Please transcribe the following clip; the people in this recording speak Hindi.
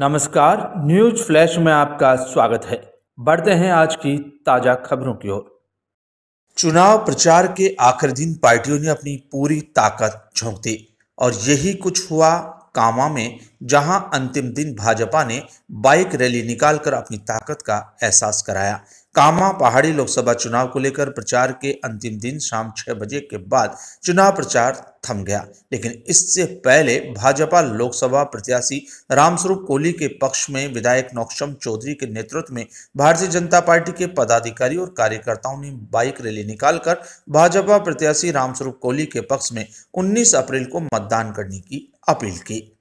नमस्कार न्यूज फ्लैश में आपका स्वागत है बढ़ते हैं आज की ताजा खबरों की ओर चुनाव प्रचार के आखिर दिन पार्टियों ने अपनी पूरी ताकत झोंक दी और यही कुछ हुआ कामा में जहां अंतिम दिन भाजपा ने बाइक रैली निकालकर अपनी ताकत का एहसास कराया कामा पहाड़ी लोकसभा चुनाव को लेकर प्रचार के अंतिम दिन शाम छह बजे के बाद चुनाव प्रचार थम गया लेकिन इससे पहले भाजपा लोकसभा प्रत्याशी रामस्वरूप कोहली के पक्ष में विधायक नौक्षम चौधरी के नेतृत्व में भारतीय जनता पार्टी के पदाधिकारी और कार्यकर्ताओं ने बाइक रैली निकालकर भाजपा प्रत्याशी रामस्वरूप कोहली के पक्ष में 19 अप्रैल को मतदान करने की अपील की